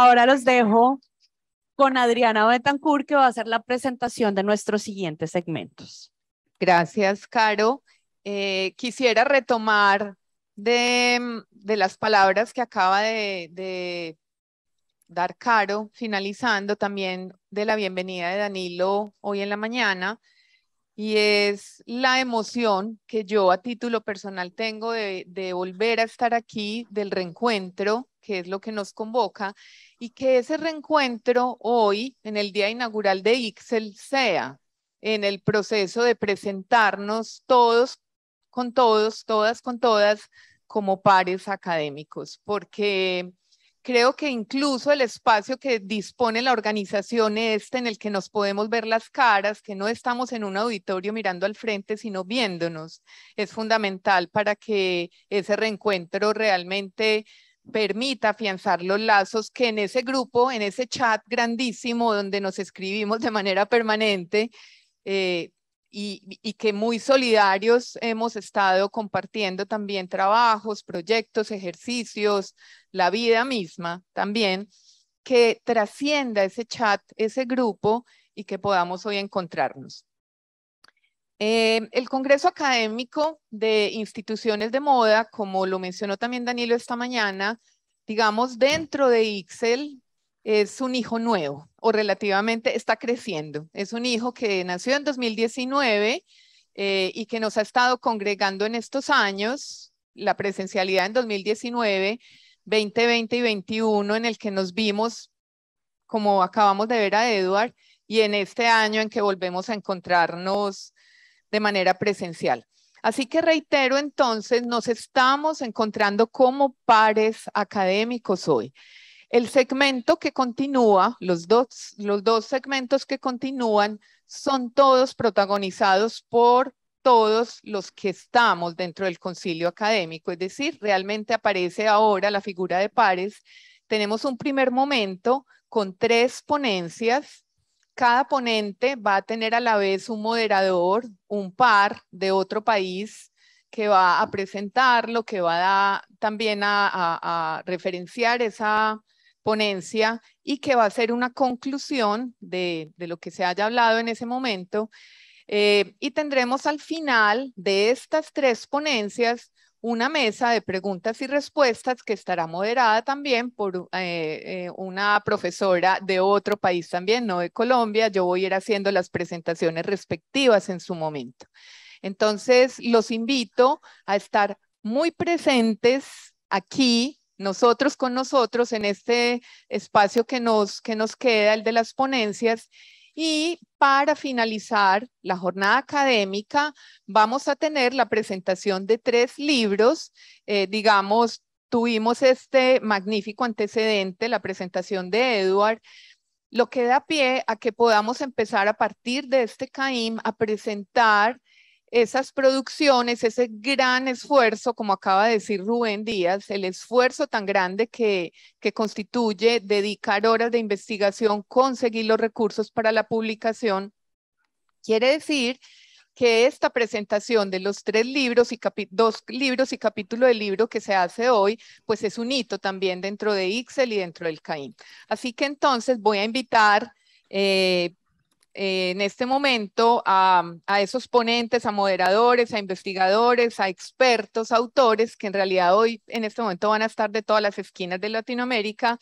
Ahora los dejo con Adriana Betancourt, que va a hacer la presentación de nuestros siguientes segmentos. Gracias, Caro. Eh, quisiera retomar de, las palabras que acaba de, dar Caro, finalizando también de la bienvenida de Danilo hoy en la mañana, y es la emoción que yo a título personal tengo de, de volver a estar aquí, del reencuentro, que es lo que nos convoca, y que ese reencuentro hoy, en el día inaugural de Ixel, sea en el proceso de presentarnos todos con todos, todas con todas, como pares académicos, porque creo que incluso el espacio que dispone la organización este, en el que nos podemos ver las caras, que no estamos en un auditorio mirando al frente, sino viéndonos, es fundamental para que ese reencuentro realmente permita afianzar los lazos que en ese grupo, en ese chat grandísimo donde nos escribimos de manera permanente eh, y que muy solidarios hemos estado compartiendo también trabajos, proyectos, ejercicios, la vida misma también, que trascienda ese chat, ese grupo y que podamos hoy encontrarnos. Eh, el Congreso Académico de Instituciones de Moda, como lo mencionó también Danilo esta mañana, digamos, dentro de IXEL es un hijo nuevo o relativamente está creciendo. Es un hijo que nació en 2019 eh, y que nos ha estado congregando en estos años, la presencialidad en 2019, 2020 y 2021, en el que nos vimos, como acabamos de ver a Eduard y en este año en que volvemos a encontrarnos de manera presencial. Así que reitero entonces, nos estamos encontrando como pares académicos hoy. El segmento que continúa, los dos, los dos segmentos que continúan, son todos protagonizados por todos los que estamos dentro del concilio académico, es decir, realmente aparece ahora la figura de pares. Tenemos un primer momento con tres ponencias cada ponente va a tener a la vez un moderador, un par de otro país que va a presentar, lo que va a, también a, referenciar esa ponencia y que va a ser una conclusión de, lo que se haya hablado en ese momento. Eh, y tendremos al final de estas tres ponencias una mesa de preguntas y respuestas que estará moderada también por eh, eh, una profesora de otro país también, no de Colombia. Yo voy a ir haciendo las presentaciones respectivas en su momento. Entonces, los invito a estar muy presentes aquí, nosotros con nosotros, en este espacio que nos, que nos queda, el de las ponencias, y para finalizar la jornada académica, vamos a tener la presentación de tres libros, eh, digamos, tuvimos este magnífico antecedente, la presentación de Edward, lo que da pie a que podamos empezar a partir de este CAIM a presentar esas producciones, ese gran esfuerzo, como acaba de decir Rubén Díaz, el esfuerzo tan grande que, que, constituye dedicar horas de investigación, conseguir los recursos para la publicación, quiere decir que esta presentación de los tres libros y dos libros y capítulo de libro que se hace hoy, pues es un hito también dentro de Ixel y dentro del CAIN. Así que entonces voy a invitar eh, eh, en este momento a, esos ponentes, a moderadores, a investigadores, a expertos, autores, que en realidad hoy en este momento van a estar de todas las esquinas de Latinoamérica,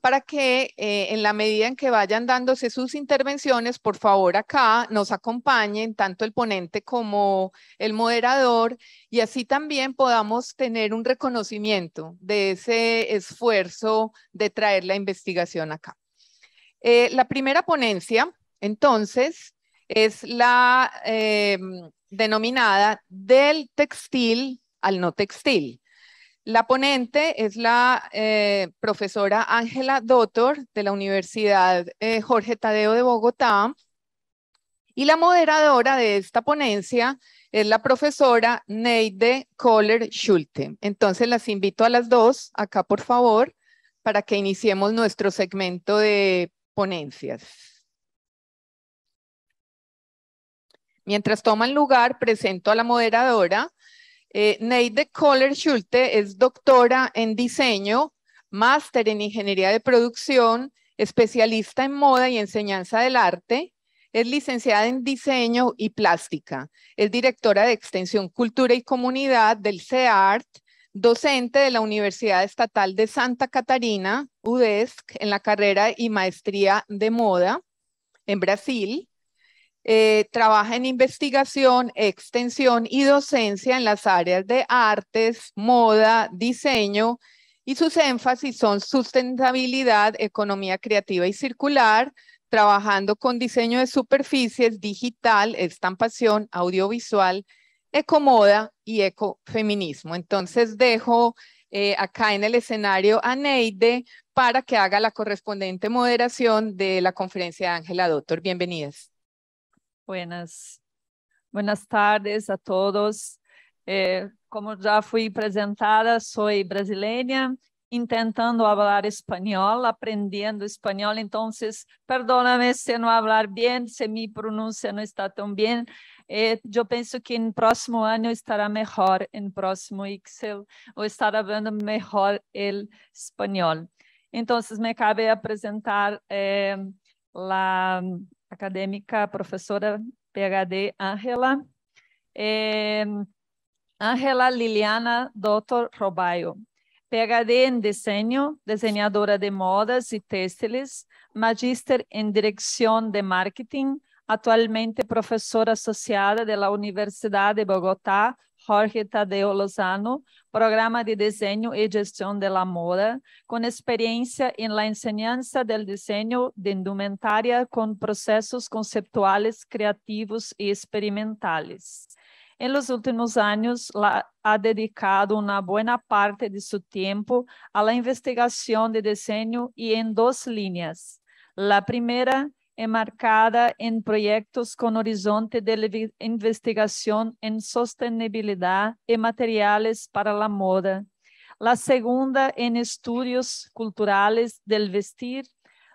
para que eh, en la medida en que vayan dándose sus intervenciones, por favor acá nos acompañen tanto el ponente como el moderador y así también podamos tener un reconocimiento de ese esfuerzo de traer la investigación acá. Eh, la primera ponencia entonces, es la eh, denominada del textil al no textil. La ponente es la eh, profesora Ángela Dottor de la Universidad eh, Jorge Tadeo de Bogotá y la moderadora de esta ponencia es la profesora Neide Kohler-Schulte. Entonces las invito a las dos acá, por favor, para que iniciemos nuestro segmento de ponencias. Mientras toman lugar, presento a la moderadora. Eh, Neide Kohler-Schulte es doctora en diseño, máster en ingeniería de producción, especialista en moda y enseñanza del arte. Es licenciada en diseño y plástica. Es directora de extensión, cultura y comunidad del CEART, docente de la Universidad Estatal de Santa Catarina, UDESC, en la carrera y maestría de moda en Brasil. Eh, trabaja en investigación, extensión y docencia en las áreas de artes, moda, diseño y sus énfasis son sustentabilidad, economía creativa y circular, trabajando con diseño de superficies, digital, estampación, audiovisual, ecomoda y ecofeminismo. Entonces dejo eh, acá en el escenario a Neide para que haga la correspondiente moderación de la conferencia de Ángela Doctor. Bienvenidas. Buenas. Buenas tardes a todos. Eh, como já fui apresentada, sou brasileira, tentando falar espanhol, aprendendo espanhol. Então, perdona-me se não falar bem, se minha pronúncia não está tão bem. Eh, eu penso que no próximo ano estará melhor, no próximo Excel, ou estará vendo melhor o espanhol. Então, me cabe apresentar eh, a acadêmica, professora PhD Angela. Ángela Angela é, Liliana Doutor Robaio, PhD em desenho, desenhadora de modas e Têxteis magíster em direção de marketing, atualmente professora associada da Universidade de Bogotá Jorge Tadeu Lozano, programa de desenho e gestão de moda, com experiência em la enseñanza del desenho de indumentária com processos conceptuales criativos e experimentais. Em los últimos anos, ha dedicado uma boa parte de seu tempo à investigação de desenho e em duas linhas. La primeira enmarcada en proyectos con horizonte de investigación en sostenibilidad y materiales para la moda. La segunda en estudios culturales del vestir,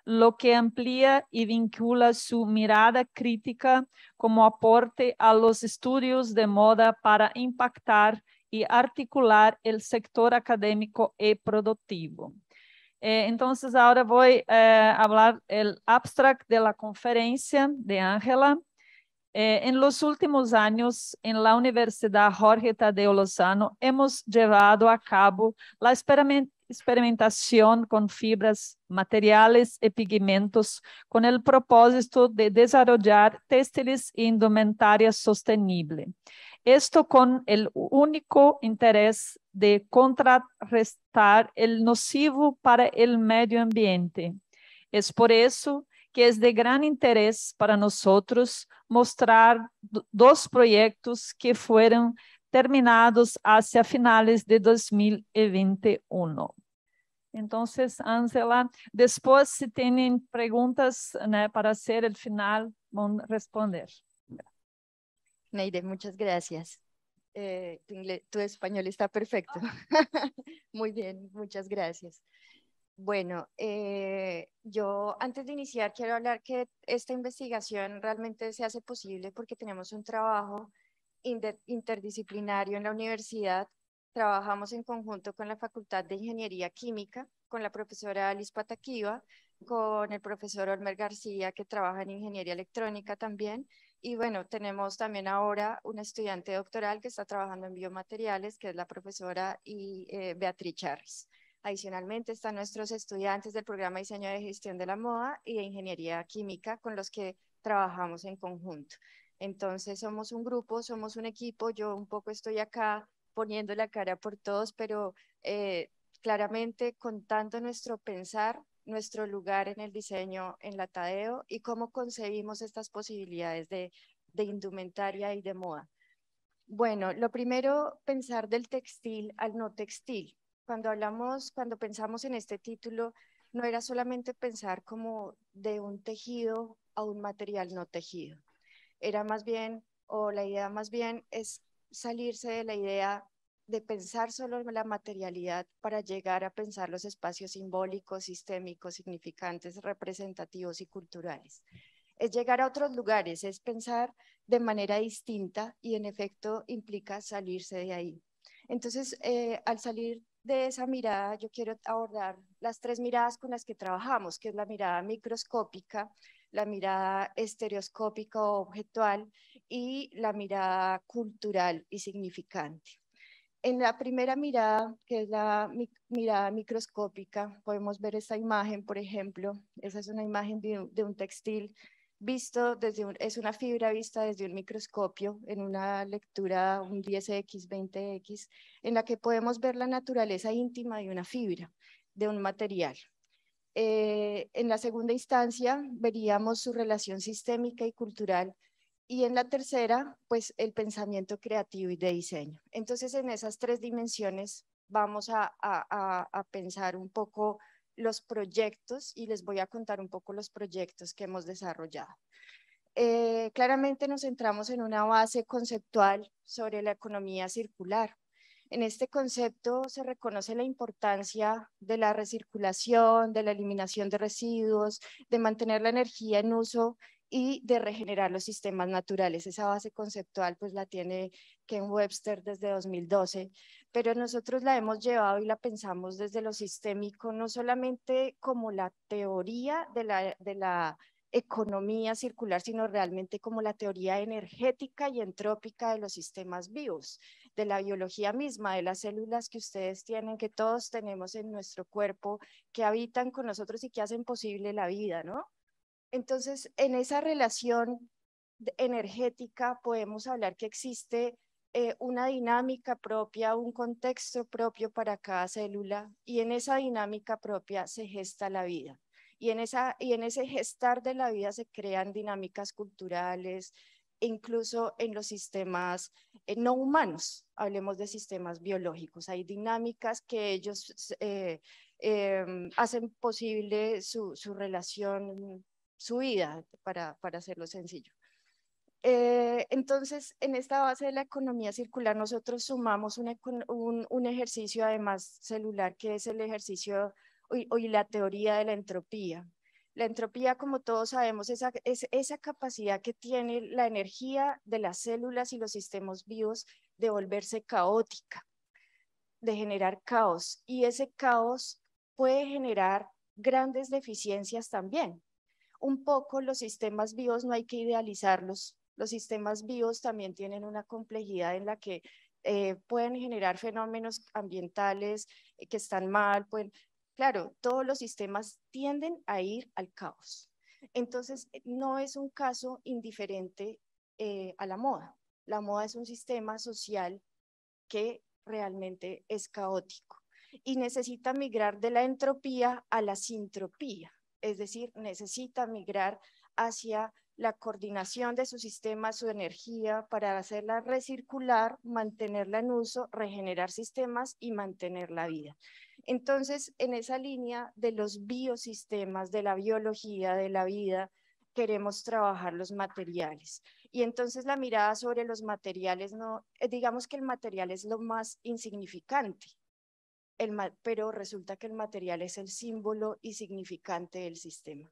lo que amplía y vincula su mirada crítica como aporte a los estudios de moda para impactar y articular el sector académico y productivo. Eh, entonces ahora voy eh, a eh, hablar el abstract de la conferencia de Ángela. Eh, en los últimos años, en la Universidad Jorge Tadeo Lozano, hemos llevado a cabo la experiment experimentación con fibras, materiales y pigmentos con el propósito de desarrollar textiles e indumentaria sostenible. Esto con el único interés de contrarrestar o nocivo para o meio ambiente. É por isso que é de grande interesse para nós mostrar dois projetos que foram terminados hacia finales de 2021. Então, Angela, depois se tiverem perguntas né, para ser, o final, vão responder. Neide, muitas graças. Eh, tu, español está perfecto. Ah. Muy bien, muchas gracias. Bueno, eh, yo antes de iniciar quiero hablar que esta investigación realmente se hace posible porque tenemos un trabajo interdisciplinario en la universidad. Trabajamos en conjunto con la Facultad de Ingeniería Química, con la profesora Alice Pataquiva, con el profesor Olmer García, que trabaja en Ingeniería Electrónica también, y bueno, tenemos también ahora un estudiante doctoral que está trabajando en biomateriales, que es la profesora y, eh, Beatriz Charles. Adicionalmente están nuestros estudiantes del programa de Diseño de Gestión de la Moda y de Ingeniería Química con los que trabajamos en conjunto. Entonces somos un grupo, somos un equipo, yo un poco estoy acá poniendo la cara por todos, pero eh, claramente contando nuestro pensar nuestro lugar en el diseño en la Tadeo y cómo concebimos estas posibilidades de, de indumentaria y de moda. Bueno, lo primero, pensar del textil al no textil. Cuando hablamos, cuando pensamos en este título, no era solamente pensar como de un tejido a un material no tejido. Era más bien, o la idea más bien es salirse de la idea de pensar solo en la materialidad para llegar a pensar los espacios simbólicos, sistémicos, significantes, representativos y culturales. Es llegar a otros lugares, es pensar de manera distinta y en efecto implica salirse de ahí. Entonces, eh, al salir de esa mirada, yo quiero abordar las tres miradas con las que trabajamos, que es la mirada microscópica, la mirada estereoscópica o objetual y la mirada cultural y significante. En la primera mirada, que es la mirada microscópica, podemos ver esta imagen, por ejemplo. Esa es una imagen de un, textil visto desde es una fibra vista desde un microscopio en una lectura un 10x, 20x, en la que podemos ver la naturaleza íntima de una fibra, de un material. Eh, en la segunda instancia veríamos su relación sistémica y cultural y en la tercera, pues el pensamiento creativo y de diseño. Entonces, en esas tres dimensiones vamos a, pensar un poco los proyectos y les voy a contar un poco los proyectos que hemos desarrollado. Eh, claramente nos centramos en una base conceptual sobre la economía circular. En este concepto se reconoce la importancia de la recirculación, de la eliminación de residuos, de mantener la energía en uso y de regenerar los sistemas naturales. Esa base conceptual pues la tiene Ken Webster desde 2012, pero nosotros la hemos llevado y la pensamos desde lo sistémico, no solamente como la teoría de la, de la economía circular, sino realmente como la teoría energética y entrópica de los sistemas vivos, de la biología misma, de las células que ustedes tienen, que todos tenemos en nuestro cuerpo, que habitan con nosotros y que hacen posible la vida, ¿no? Entonces, en esa relación energética podemos hablar que existe eh, una dinámica propia, un contexto propio para cada célula y en esa dinámica propia se gesta la vida. Y en, esa, y en ese gestar de la vida se crean dinámicas culturales, incluso en los sistemas eh, no humanos, hablemos de sistemas biológicos, hay dinámicas que ellos eh, hacen posible su, su relación su vida, para, hacerlo sencillo. Eh, entonces, en esta base de la economía circular, nosotros sumamos un, ejercicio además celular, que es el ejercicio y, la teoría de la entropía. La entropía, como todos sabemos, es esa capacidad que tiene la energía de las células y los sistemas vivos de volverse caótica, de generar caos. Y ese caos puede generar grandes deficiencias también, un poco los sistemas vivos no hay que idealizarlos. Los sistemas vivos también tienen una complejidad en la que eh, pueden generar fenómenos ambientales eh, que están mal, pueden, claro, todos los sistemas tienden a ir al caos. Entonces, eh, no es un caso indiferente a la moda. La moda es un sistema social que realmente es caótico y necesita migrar de la entropía a la sintropía es decir, necesita migrar hacia la coordinación de su sistema, su energía, para hacerla recircular, mantenerla en uso, regenerar sistemas y mantener la vida. Entonces, en esa línea de los biosistemas, de la biología, de la vida, queremos trabajar los materiales. Y entonces la mirada sobre los materiales, no, eh, digamos que el material es lo más insignificante pero resulta que el material es el símbolo y significante del sistema.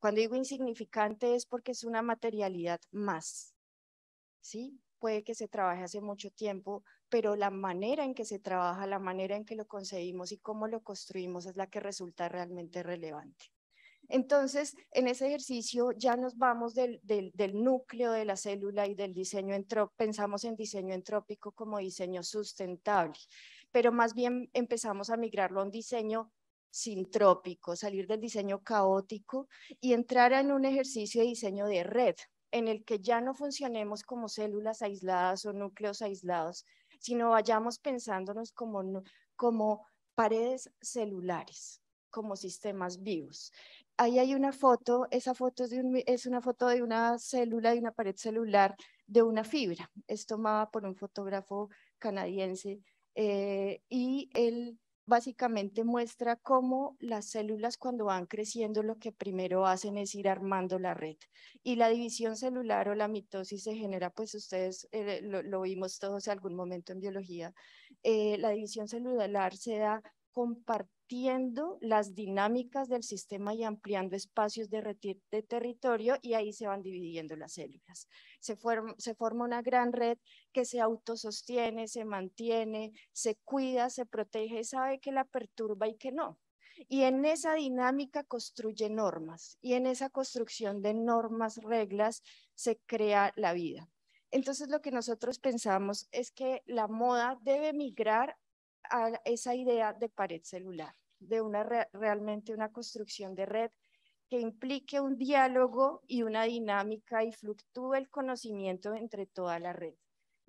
Cuando digo insignificante es porque es una materialidad más. ¿sí? Puede que se trabaje hace mucho tiempo, pero la manera en que se trabaja, la manera en que lo conseguimos y cómo lo construimos es la que resulta realmente relevante. Entonces, en ese ejercicio ya nos vamos del, del, núcleo de la célula y del diseño entrópico, pensamos en diseño entrópico como diseño sustentable pero más bien empezamos a migrarlo a un diseño sintrópico, salir del diseño caótico y entrar en un ejercicio de diseño de red, en el que ya no funcionemos como células aisladas o núcleos aislados, sino vayamos pensándonos como, como paredes celulares, como sistemas vivos. Ahí hay una foto, esa foto es, una foto de una célula, y una pared celular de una fibra. Es tomada por un fotógrafo canadiense eh, y él básicamente muestra cómo las células cuando van creciendo lo que primero hacen es ir armando la red. Y la división celular o la mitosis se genera, pues ustedes eh, lo, vimos todos en algún momento en biología, eh, la división celular se da compartiendo las dinámicas del sistema y ampliando espacios de, territorio y ahí se van dividiendo las células. Se, se forma una gran red que se autosostiene, se mantiene, se cuida, se protege, sabe que la perturba y que no. Y en esa dinámica construye normas y en esa construcción de normas, reglas, se crea la vida. Entonces lo que nosotros pensamos es que la moda debe migrar a esa idea de pared celular, de una realmente una construcción de red que implique un diálogo y una dinámica y fluctúe el conocimiento entre toda la red.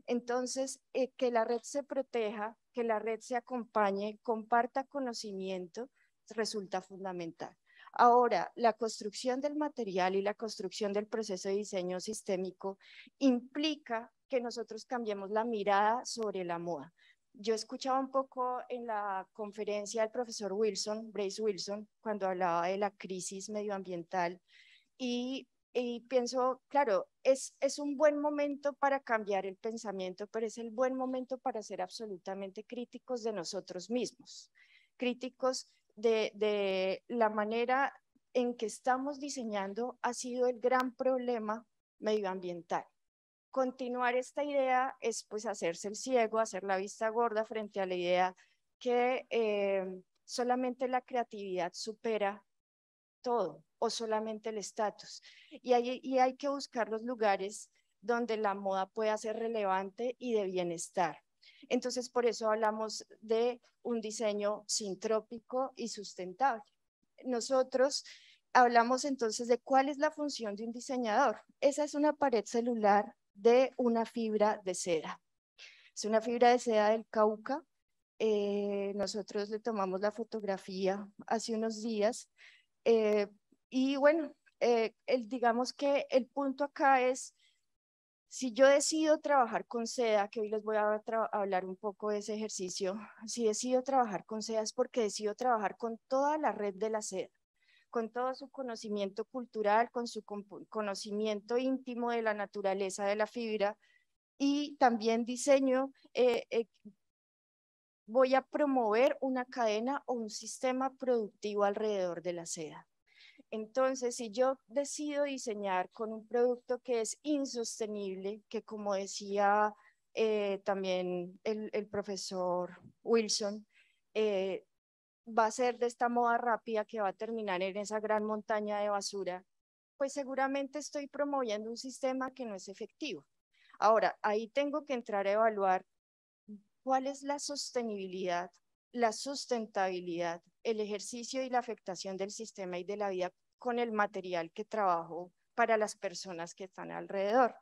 Entonces, eh, que la red se proteja, que la red se acompañe, comparta conocimiento, resulta fundamental. Ahora, la construcción del material y la construcción del proceso de diseño sistémico implica que nosotros cambiemos la mirada sobre la moda yo escuchaba un poco en la conferencia del profesor Wilson, Brace Wilson, cuando hablaba de la crisis medioambiental y, pienso, claro, es, un buen momento para cambiar el pensamiento, pero es el buen momento para ser absolutamente críticos de nosotros mismos, críticos de la manera en que estamos diseñando ha sido el gran problema medioambiental continuar esta idea es pues hacerse el ciego, hacer la vista gorda frente a la idea que eh, solamente la creatividad supera todo o solamente el estatus. Y hay, y hay que buscar los lugares donde la moda pueda ser relevante y de bienestar. Entonces, por eso hablamos de un diseño sintrópico y sustentable. Nosotros hablamos entonces de cuál es la función de un diseñador. Esa es una pared celular de una fibra de seda. Es una fibra de seda del Cauca. Eh, nosotros le tomamos la fotografía hace unos días. Eh, y bueno, eh, el, digamos que el punto acá es, si yo decido trabajar con seda, que hoy les voy a hablar un poco de ese ejercicio, si decido trabajar con seda es porque decido trabajar con toda la red de la seda con todo su conocimiento cultural, con su conocimiento íntimo de la naturaleza de la fibra y también diseño. Eh, eh, voy a promover una cadena o un sistema productivo alrededor de la seda. Entonces, si yo decido diseñar con un producto que es insostenible, que como decía eh, también el, profesor Wilson, eh, va a ser de esta moda rápida que va a terminar en esa gran montaña de basura, pues seguramente estoy promoviendo un sistema que no es efectivo. Ahora, ahí tengo que entrar a evaluar cuál es la sostenibilidad, la sustentabilidad, el ejercicio y la afectación del sistema y de la vida con el material que trabajo para las personas que están alrededor.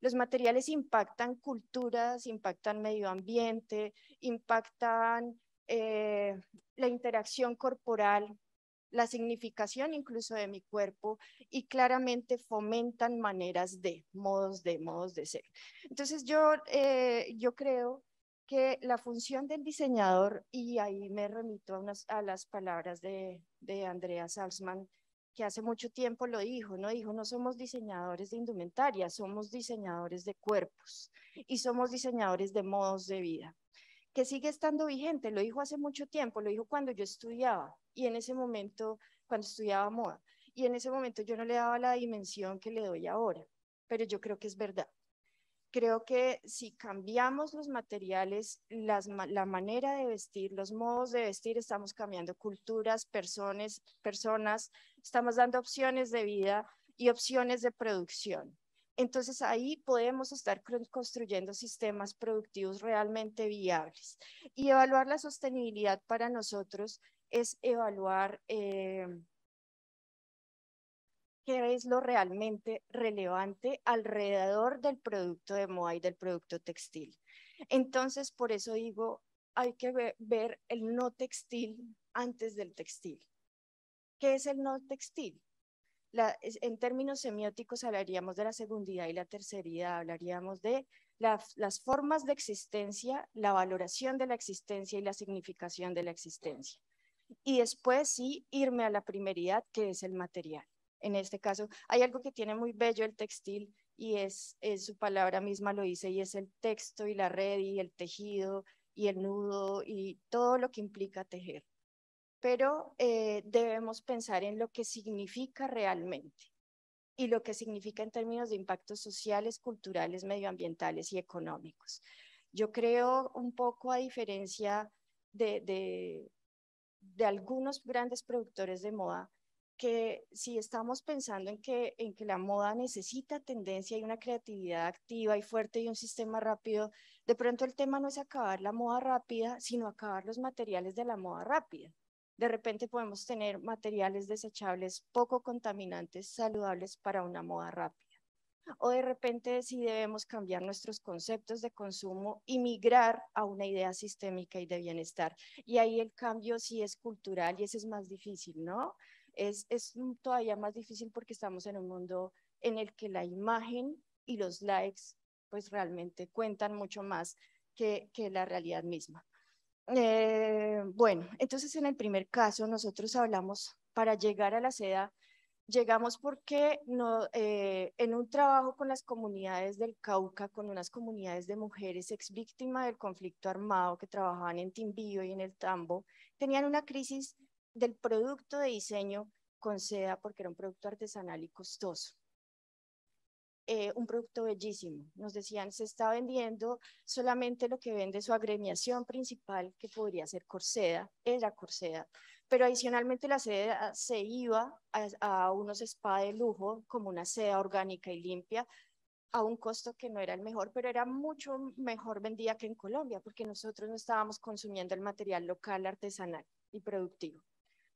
Los materiales impactan culturas, impactan medio ambiente, impactan eh, la interacción corporal, la significación incluso de mi cuerpo y claramente fomentan maneras de, modos de, modos de ser. Entonces yo, eh, yo creo que la función del diseñador, y ahí me remito a, unas, a las palabras de, de Andrea Salzman, que hace mucho tiempo lo dijo, ¿no? Dijo, no somos diseñadores de indumentaria, somos diseñadores de cuerpos y somos diseñadores de modos de vida que sigue estando vigente, lo dijo hace mucho tiempo, lo dijo cuando yo estudiaba y en ese momento, cuando estudiaba moda, y en ese momento yo no le daba la dimensión que le doy ahora, pero yo creo que es verdad. Creo que si cambiamos los materiales, la manera de vestir, los modos de vestir, estamos cambiando culturas, personas, personas, estamos dando opciones de vida y opciones de producción. Entonces ahí podemos estar construyendo sistemas productivos realmente viables. Y evaluar la sostenibilidad para nosotros es evaluar em, qué es lo realmente relevante alrededor del producto de moda del producto textil. Entonces, por eso digo, hay que ver el no textil antes del textil. ¿Qué es el no textil? en términos semióticos hablaríamos de la segundidad y la terceridad, hablaríamos de las formas de existencia, la valoración de la existencia y la significación de la existencia. Y después sí irme a la primeridad, que es el material. En este caso, hay algo que tiene muy bello el textil y es su palabra misma lo dice, y es el texto y la red y el tejido y el nudo y todo lo que implica tejer pero eh, debemos pensar en lo que significa realmente y lo que significa en términos de impactos sociales, culturales, medioambientales y económicos. Yo creo un poco a diferencia de, de algunos grandes productores de moda, que si estamos pensando en que, en que la moda necesita tendencia y una creatividad activa y fuerte y un sistema rápido, de pronto el tema no es acabar la moda rápida, sino acabar los materiales de la moda rápida. De repente podemos tener materiales desechables poco contaminantes, saludables para una moda rápida. O de repente si debemos cambiar nuestros conceptos de consumo y migrar a una idea sistémica y de bienestar. Y ahí el cambio sí es cultural y ese es más difícil, ¿no? Es, es todavía más difícil porque estamos en un mundo en el que la imagen y los likes pues realmente cuentan mucho más que la realidad misma. Eh, bueno, entonces en el primer caso nosotros hablamos para llegar a la seda, llegamos porque no, eh, en un trabajo con las comunidades del Cauca, con unas comunidades de mujeres ex víctimas del conflicto armado que trabajaban en Timbío y en el Tambo, tenían una crisis del producto de diseño con seda porque era un producto artesanal y costoso. Eh, un producto bellísimo. Nos decían, se está vendiendo solamente lo que vende su agremiación principal, que podría ser Corseda, era Corseda, pero adicionalmente la seda se iba a, a unos spa de lujo como una seda orgánica y limpia, a un costo que no era el mejor, pero era mucho mejor vendida que en Colombia, porque nosotros no estábamos consumiendo el material local, artesanal y productivo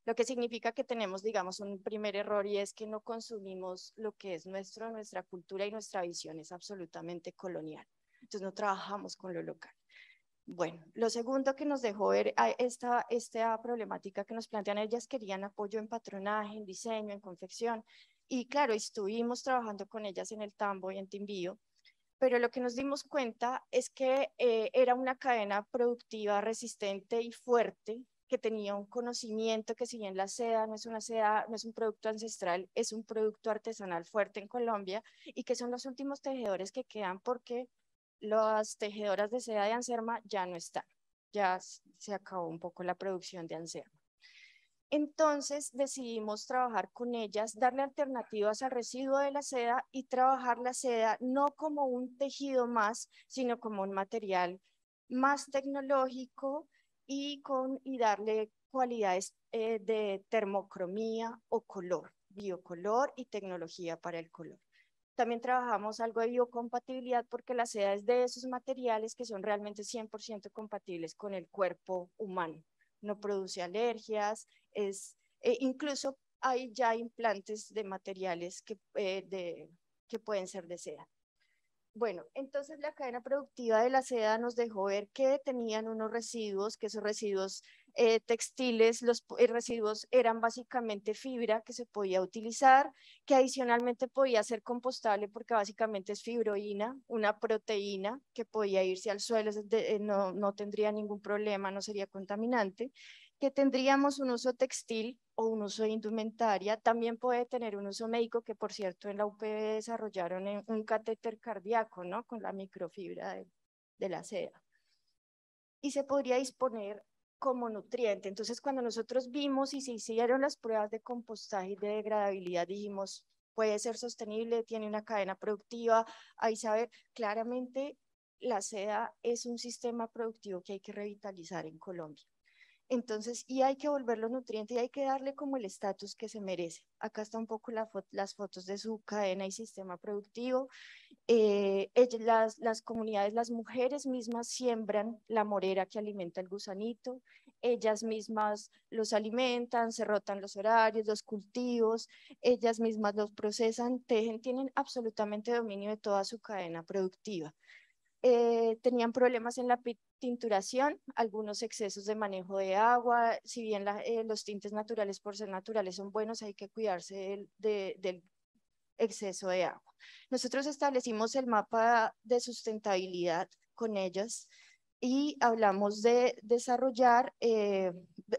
lo que significa que tenemos, digamos, un primer error y es que no consumimos lo que es nuestro, nuestra cultura y nuestra visión es absolutamente colonial. Entonces no trabajamos con lo local. Bueno, lo segundo que nos dejó ver esta, esta problemática que nos plantean, ellas querían apoyo en patronaje, en diseño, en confección, y claro, estuvimos trabajando con ellas en el Tambo y en Timbío, pero lo que nos dimos cuenta es que eh, era una cadena productiva resistente y fuerte que tenía un conocimiento que si bien la seda no es una seda, no es un producto ancestral, es un producto artesanal fuerte en Colombia y que son los últimos tejedores que quedan porque las tejedoras de seda de Anserma ya no están, ya se acabó un poco la producción de Anserma. Entonces decidimos trabajar con ellas, darle alternativas al residuo de la seda y trabajar la seda no como un tejido más, sino como un material más tecnológico, y, con, y darle cualidades eh, de termocromía o color, biocolor y tecnología para el color. También trabajamos algo de biocompatibilidad porque la seda es de esos materiales que son realmente 100% compatibles con el cuerpo humano. No produce alergias, es, e incluso hay ya implantes de materiales que, eh, que pueden ser de seda. Bueno, entonces la cadena productiva de la seda nos dejó ver que tenían unos residuos, que esos residuos eh, textiles, los eh, residuos eran básicamente fibra que se podía utilizar, que adicionalmente podía ser compostable porque básicamente es fibroína, una proteína que podía irse al suelo, eh, no, no tendría ningún problema, no sería contaminante que tendríamos un uso textil o un uso de indumentaria. También puede tener un uso médico, que por cierto en la UPB desarrollaron un catéter cardíaco, ¿no? Con la microfibra de, la seda. Y se podría disponer como nutriente. Entonces, cuando nosotros vimos y se hicieron las pruebas de compostaje y de degradabilidad, dijimos, puede ser sostenible, tiene una cadena productiva. Ahí saber, claramente la seda es un sistema productivo que hay que revitalizar en Colombia. Entonces, y hay que volver los nutrientes y hay que darle como el estatus que se merece. Acá está un poco las fotos de su cadena y sistema productivo. Eh, las, comunidades, las mujeres mismas siembran la morera que alimenta el gusanito, ellas mismas los alimentan, se rotan los horarios, los cultivos, ellas mismas los procesan, tejen, tienen absolutamente dominio de toda su cadena productiva. Eh, tenían problemas en la tinturación, algunos excesos de manejo de agua, si bien eh, los tintes naturales por ser naturales son buenos, hay que cuidarse del, exceso de agua. Nosotros establecimos el mapa de sustentabilidad con ellas y hablamos de desarrollar, eh,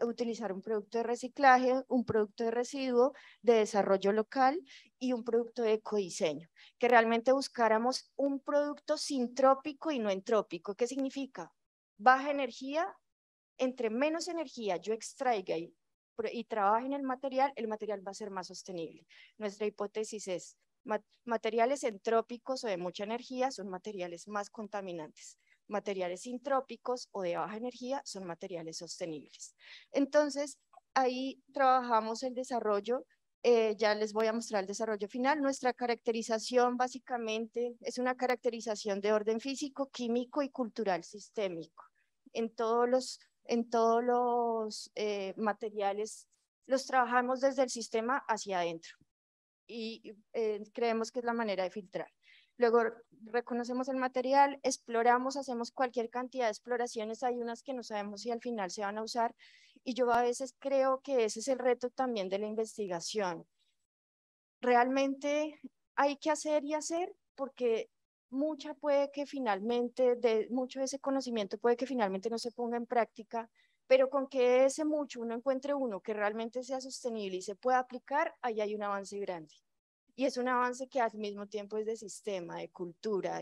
utilizar un producto de reciclaje, un producto de residuo, de desarrollo local y un producto de ecodiseño, que realmente buscáramos un producto sintrópico y no entrópico. ¿Qué significa? baja energía, entre menos energía yo extraiga y, y trabaje en el material, el material va a ser más sostenible. Nuestra hipótesis es, materiales entrópicos o de mucha energía son materiales más contaminantes. Materiales intrópicos o de baja energía son materiales sostenibles. Entonces, ahí trabajamos el desarrollo eh, ya les voy a mostrar el desarrollo final. Nuestra caracterización básicamente es una caracterización de orden físico, químico y cultural sistémico. En todos los, eh, materiales los trabajamos desde el sistema hacia adentro y eh, creemos que es la manera de filtrar. Luego reconocemos el material, exploramos, hacemos cualquier cantidad de exploraciones, hay unas que no sabemos si al final se van a usar y yo a veces creo que ese es el reto también de la investigación. Realmente hay que hacer y hacer porque mucha puede que finalmente, de, mucho de ese conocimiento puede que finalmente no se ponga en práctica, pero con que ese mucho uno encuentre uno que realmente sea sostenible y se pueda aplicar, ahí hay un avance grande y es un avance que al mismo tiempo es de sistema, de cultura.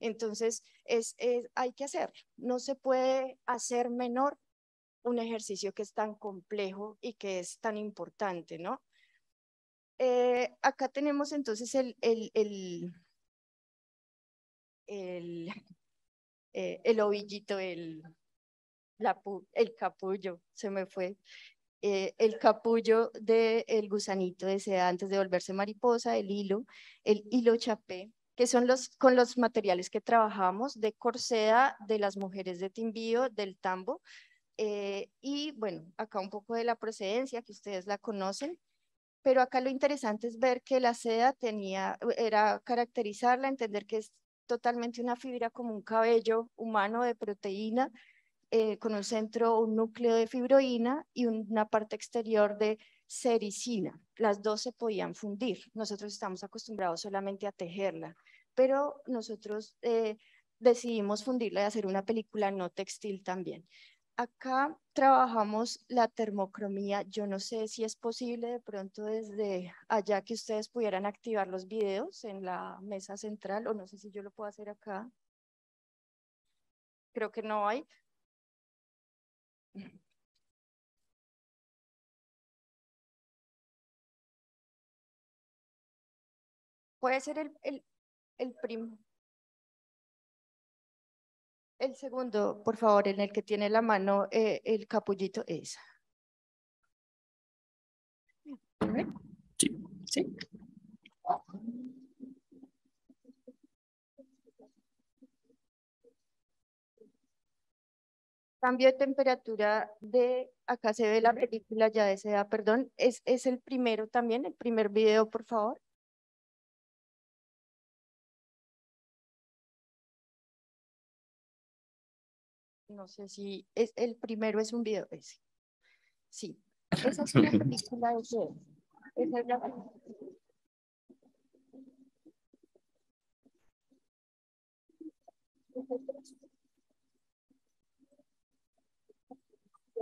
entonces, es, hay que hacer. No se puede hacer menor un ejercicio que es tan complejo y que es tan importante, ¿no? Eh, acá tenemos entonces el, el, el, el, eh, ovillito, el, el capullo, se me fue. Eh, el capullo del de gusanito seda antes de volverse mariposa, el hilo, el hilo chapé, que son los, con los materiales que trabajamos de corseda, de las mujeres de Timbío, del tambo, eh, y bueno, acá un poco de la procedencia, que ustedes la conocen, pero acá lo interesante es ver que la seda tenía, era caracterizarla, entender que es totalmente una fibra como un cabello humano de proteína, eh, con un centro, un núcleo de fibroína y una parte exterior de sericina. Las dos se podían fundir. Nosotros estamos acostumbrados solamente a tejerla, pero nosotros eh, decidimos fundirla y hacer una película no textil también. Acá trabajamos la termocromía. Yo no sé si es posible de pronto desde allá que ustedes pudieran activar los videos en la mesa central o no sé si yo lo puedo hacer acá. Creo que no hay, Puede ser el, el, el primo. El segundo, por favor, en el que tiene la mano eh, el capullito, es sí. cambio de temperatura de, acá se ve la película ya de perdón, es, el primero también, el primer video, por favor. No sé si es el primero es un video ese. Sí, esa es una película de Esa es la película.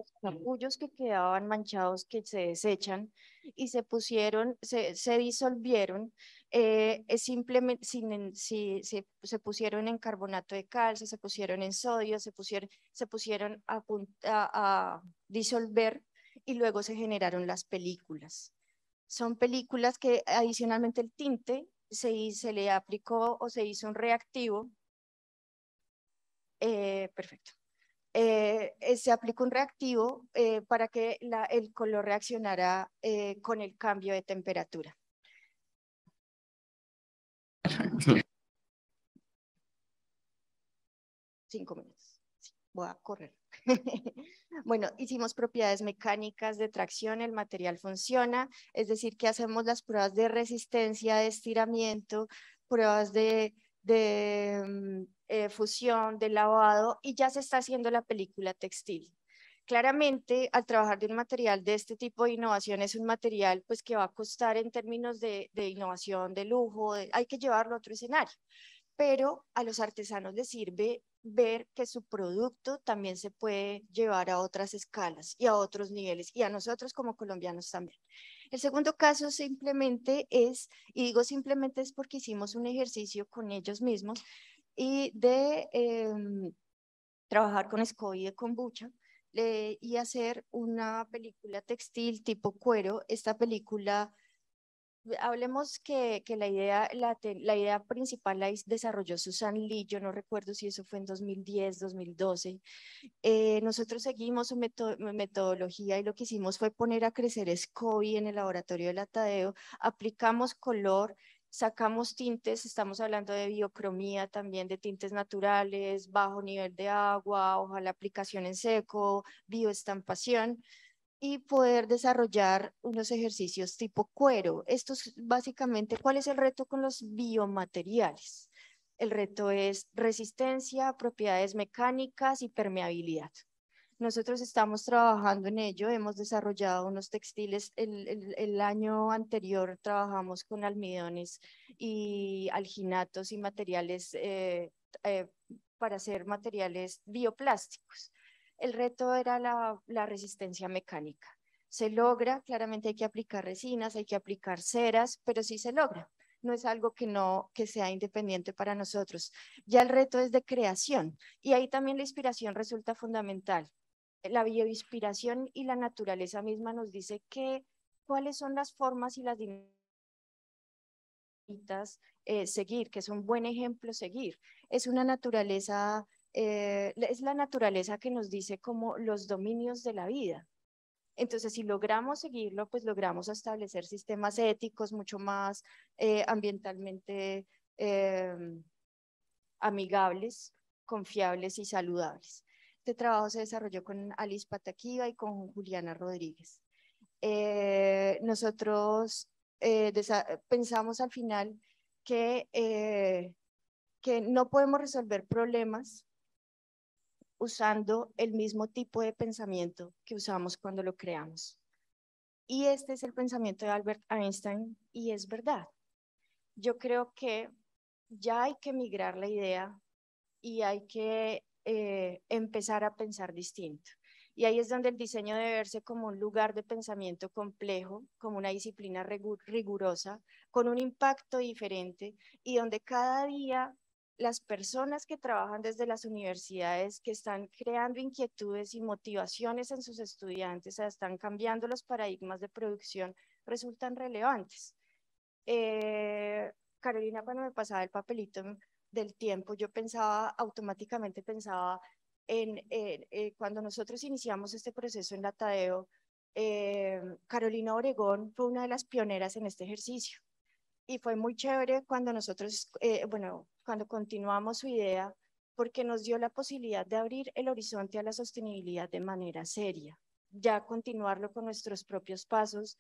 los capullos que quedaban manchados que se desechan y se pusieron, se, se disolvieron, eh, simplemente sin, si, se, pusieron en carbonato de calcio, se pusieron en sodio, se pusieron, se pusieron a, disolver y luego se generaron las películas. Son películas que adicionalmente el tinte se, se le aplicó o se hizo un reactivo. Eh, perfecto eh, eh, se aplica un reactivo eh, para que el color reaccionara con el cambio de temperatura. Cinco minutos. voy a correr. bueno, hicimos propiedades mecánicas de tracción, el material funciona, es decir, que hacemos las pruebas de resistencia, de estiramiento, pruebas de de mm, eh, fusión, de lavado, y ya se está haciendo la película textil. Claramente, al trabajar de un material de este tipo de innovación, es un material pues, que va a costar en términos de, innovación, de lujo, hay que llevarlo a otro escenario. Pero a los artesanos les sirve ver que su producto también se puede llevar a otras escalas y a otros niveles, y a nosotros como colombianos también. El segundo caso simplemente es, y digo simplemente es porque hicimos un ejercicio con ellos mismos y de em, trabajar con SCOI de kombucha eh, y hacer una película textil tipo cuero. Esta película hablemos que, la, idea, la, idea principal la desarrolló Susan Lee, yo no recuerdo si eso fue en 2010, 2012. Eh, nosotros seguimos su metodología y lo que hicimos fue poner a crecer SCOBY en el laboratorio del atadeo, aplicamos color, sacamos tintes, estamos hablando de biocromía también, de tintes naturales, bajo nivel de agua, ojalá aplicación en seco, bioestampación y poder desarrollar unos ejercicios tipo cuero. Esto es básicamente, ¿cuál es el reto con los biomateriales? El reto es resistencia, propiedades mecánicas y permeabilidad. Nosotros estamos trabajando en ello, hemos desarrollado unos textiles, el, año anterior trabajamos con almidones y alginatos y materiales eh, eh, para hacer materiales bioplásticos el reto era la, resistencia mecánica. Se logra, claramente hay que aplicar resinas, hay que aplicar ceras, pero sí se logra no es algo que no que sea independiente para nosotros. Ya el reto es de creación y ahí también la inspiración resulta fundamental. La bioinspiración y la naturaleza misma nos dice que cuáles son las formas y las dinámicas eh, seguir, que es un buen ejemplo seguir. Es una naturaleza eh, es la naturaleza que nos dice como los dominios de la vida. Entonces, si logramos seguirlo, pues logramos establecer sistemas éticos mucho más eh, ambientalmente em, amigables, confiables y saludables. Este trabajo se desarrolló con Alice Pataquiva y con Juliana Rodríguez. Eh, nosotros pensamos al final que, que no podemos resolver problemas usando el mismo tipo de pensamiento que usamos cuando lo creamos. Y este es el pensamiento de Albert Einstein y es verdad. Yo creo que ya hay que migrar la idea y hay que eh, empezar a pensar distinto. Y ahí es donde el diseño debe verse como un lugar de pensamiento complejo, como una disciplina rigurosa, con un impacto diferente y donde cada día las personas que trabajan desde las universidades, que están creando inquietudes y motivaciones en sus estudiantes, están cambiando los paradigmas de producción, resultan relevantes. Eh, Carolina, cuando me pasaba el papelito del tiempo, yo pensaba, automáticamente pensaba en, eh, cuando nosotros iniciamos este proceso en la Tadeo, eh, Carolina Oregón fue una de las pioneras en este ejercicio. Y fue muy chévere cuando nosotros, bueno, cuando continuamos su idea, porque nos dio la posibilidad de abrir el horizonte a la sostenibilidad de manera seria, ya continuarlo con nuestros propios pasos,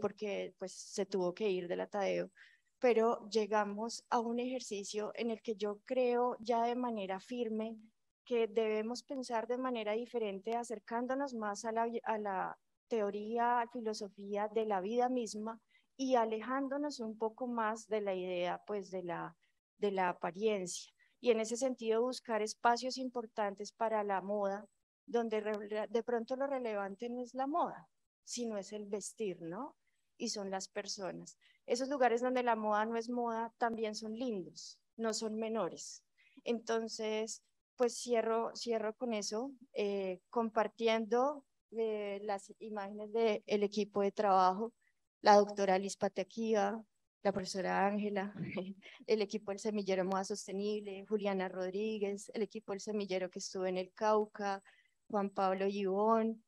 porque pues se tuvo que ir del atadeo, pero llegamos a un ejercicio en el que yo creo ya de manera firme que debemos pensar de manera diferente, acercándonos más a la, a la teoría, filosofía de la vida misma y alejándonos un poco más de la idea pues de la de la apariencia. Y en ese sentido, buscar espacios importantes para la moda, donde de pronto lo relevante no es la moda, sino es el vestir, ¿no? Y son las personas. Esos lugares donde la moda no es moda también son lindos, no son menores. Entonces, pues cierro, cierro con eso, eh, compartiendo eh, las imágenes del el equipo de trabajo, la doctora Liz Patequía, la profesora Ángela, el equipo del semillero Moda Sostenible, Juliana Rodríguez, el equipo del semillero que estuvo en el Cauca, Juan Pablo Gibón,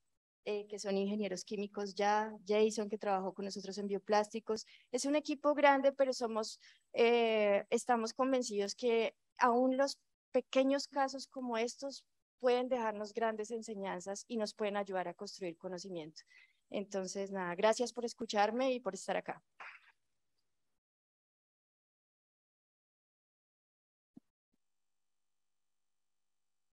eh, que son ingenieros químicos ya, Jason, que trabajó con nosotros en bioplásticos. Es un equipo grande, pero somos, eh, estamos convencidos que aún los pequeños casos como estos pueden dejarnos grandes enseñanzas y nos pueden ayudar a construir conocimiento. Entonces, nada, gracias por escucharme y por estar acá.